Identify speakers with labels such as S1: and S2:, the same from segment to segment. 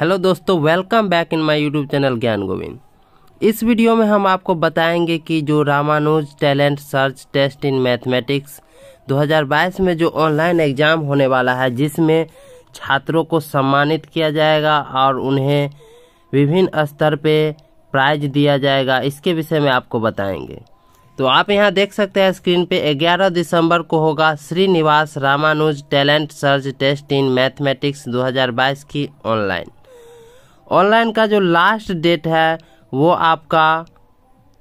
S1: hello दोस्तों welcome back in my YouTube channel Gyan Govind इस video में हम आपको बताएंगे कि जो Ramanuj talent search test in mathematics 2022 में जो ऑनलाइन एग्ज़ाम होने वाला है जिसमें छात्रों को सम्मानित किया जाएगा और उन्हें विभिन्न स्तर पे प्राइज दिया जाएगा इसके विषय में आपको बताएंगे तो आप यहाँ देख सकते हैं स्क्रीन पर ग्यारह दिसंबर को होगा Srinivas Ramanuj talent search test in mathematics दो की ऑनलाइन ऑनलाइन का जो लास्ट डेट है वो आपका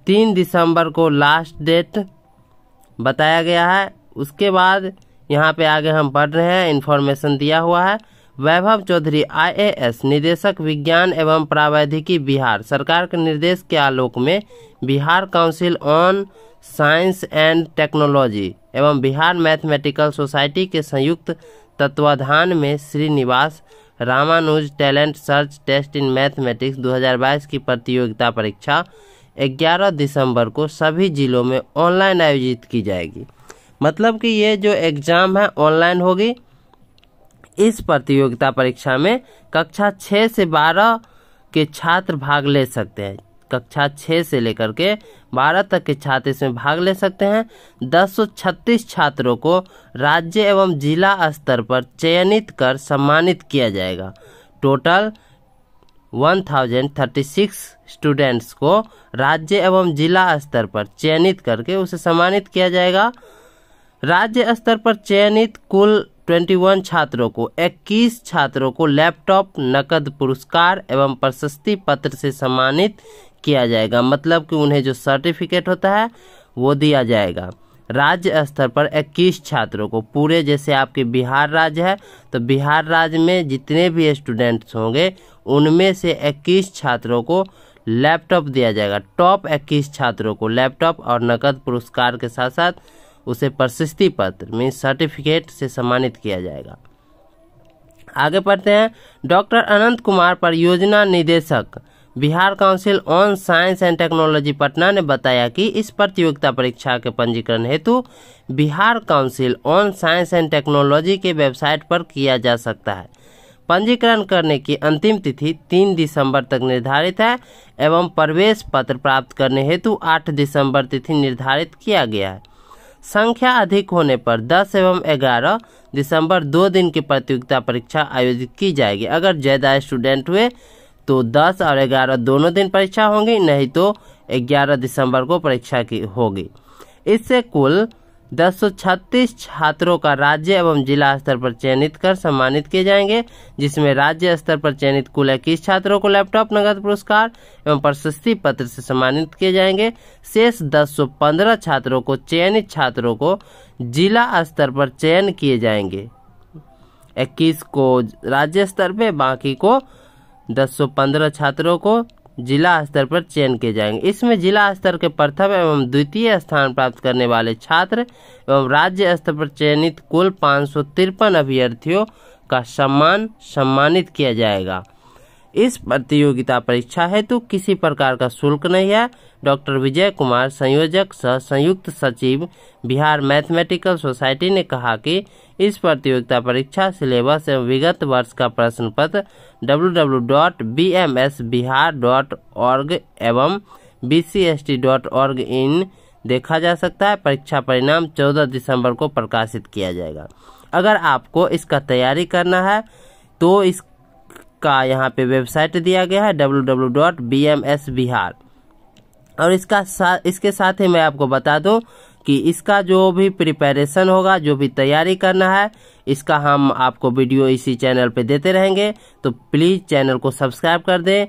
S1: तीन दिसंबर को लास्ट डेट बताया गया है उसके बाद यहाँ पे आगे हम पढ़ रहे हैं इन्फॉर्मेशन दिया हुआ है वैभव चौधरी आईएएस निदेशक विज्ञान एवं प्रावैधिकी बिहार सरकार के निर्देश के आलोक में Bihar council on science and technology एवं बिहार मैथमेटिकल सोसाइटी के संयुक्त तत्वाधान में Srinivas Ramanuj talent search test in mathematics 2022 की प्रतियोगिता परीक्षा 11 दिसंबर को सभी जिलों में ऑनलाइन आयोजित की जाएगी मतलब कि ये जो एग्ज़ाम है ऑनलाइन होगी इस प्रतियोगिता परीक्षा में कक्षा 6 से 12 के छात्र भाग ले सकते हैं कक्षा छः से लेकर के बारह तक के छात्र इसमें भाग ले सकते हैं दस सौ छत्तीस छात्रों को राज्य एवं जिला स्तर पर चयनित कर सम्मानित किया जाएगा total one thousand thirty six students को राज्य एवं जिला स्तर पर चयनित करके उसे सम्मानित किया जाएगा राज्य स्तर पर चयनित कुल 21 छात्रों को 21 छात्रों को लैपटॉप नकद पुरस्कार एवं प्रशस्ति पत्र से सम्मानित किया जाएगा मतलब कि उन्हें जो सर्टिफिकेट होता है वो दिया जाएगा राज्य स्तर पर 21 छात्रों को पूरे जैसे आपके बिहार राज्य है तो बिहार राज्य में जितने भी स्टूडेंट्स होंगे उनमें से 21 छात्रों को लैपटॉप दिया जाएगा टॉप 21 छात्रों को लैपटॉप और नकद पुरस्कार के साथ साथ उसे प्रशस्ति पत्र में सर्टिफिकेट से सम्मानित किया जाएगा आगे पढ़ते हैं डॉक्टर अनंत कुमार परियोजना निदेशक Bihar council on science and technology Patna ने बताया कि इस प्रतियोगिता परीक्षा के पंजीकरण हेतु Bihar council on science and technology के वेबसाइट पर किया जा सकता है पंजीकरण करने की अंतिम तिथि तीन दिसंबर तक निर्धारित है एवं प्रवेश पत्र प्राप्त करने हेतु आठ दिसंबर तिथि निर्धारित किया गया है संख्या अधिक होने पर 10 एवं 11 दिसंबर दो दिन की प्रतियोगिता परीक्षा आयोजित की जाएगी अगर ज़्यादा स्टूडेंट हुए तो 10 और 11 दोनों दिन परीक्षा होंगी नहीं तो 11 दिसंबर को परीक्षा की होगी इससे कुल छत्तीस छात्रों का राज्य एवं जिला स्तर पर चयनित कर सम्मानित किए जाएंगे जिसमें राज्य स्तर पर चयनित कुल इक्कीस छात्रों को लैपटॉप नगद पुरस्कार एवं प्रशस्ति पत्र से सम्मानित किए जाएंगे शेष 1015 छात्रों को चयनित छात्रों को जिला स्तर पर चयन किए जाएंगे इक्कीस को राज्य स्तर पे बाकी को पंद्रह छात्रों को जिला स्तर पर चयन किए जाएंगे इसमें जिला स्तर के प्रथम एवं द्वितीय स्थान प्राप्त करने वाले छात्र एवं राज्य स्तर पर चयनित कुल पाँच अभ्यर्थियों का सम्मान सम्मानित किया जाएगा इस प्रतियोगिता परीक्षा हेतु तो किसी प्रकार का शुल्क नहीं है डॉक्टर विजय कुमार संयोजक सह संयुक्त सचिव बिहार मैथमेटिकल सोसाइटी ने कहा कि इस प्रतियोगिता परीक्षा सिलेबस एवं विगत वर्ष का प्रश्न पत्र W W dot B M S Bihar dot org एवं B C S T dot org इन देखा जा सकता है परीक्षा परिणाम 14 दिसंबर को प्रकाशित किया जाएगा अगर आपको इसका तैयारी करना है तो इसका यहाँ पे वेबसाइट दिया गया है W W dot B M S Bihar और इसका साथ इसके साथ ही मैं आपको बता दूं कि इसका जो भी प्रिपरेशन होगा जो भी तैयारी करना है इसका हम आपको वीडियो इसी चैनल पे देते रहेंगे तो प्लीज़ चैनल को सब्सक्राइब कर दें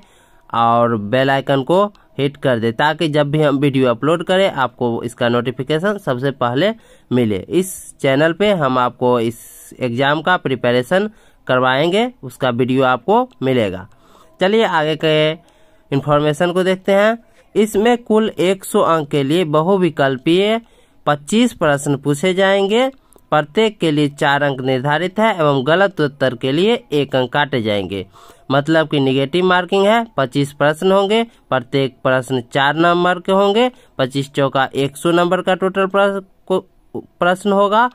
S1: और बेल आइकन को हिट कर दें ताकि जब भी हम वीडियो अपलोड करें आपको इसका नोटिफिकेशन सबसे पहले मिले इस चैनल पे हम आपको इस एग्ज़ाम का प्रिपरेशन करवाएंगे उसका वीडियो आपको मिलेगा चलिए आगे के इन्फॉर्मेशन को देखते हैं इसमें कुल 100 अंक के लिए बहुविकल्पीय 25 प्रश्न पूछे जाएंगे प्रत्येक के लिए चार अंक निर्धारित है एवं गलत उत्तर के लिए एक अंक काटे जाएंगे मतलब कि निगेटिव मार्किंग है 25 प्रश्न होंगे प्रत्येक प्रश्न चार नंबर के होंगे 25 चौका 100 नंबर का टोटल प्रश्न होगा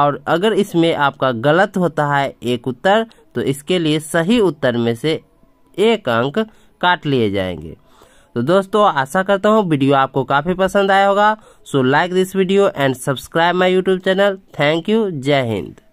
S1: और अगर इसमें आपका गलत होता है एक उत्तर तो इसके लिए सही उत्तर में से एक अंक काट लिए जाएंगे तो दोस्तों आशा करता हूँ वीडियो आपको काफ़ी पसंद आया होगा so like this video and subscribe my YouTube channel thank you जय हिंद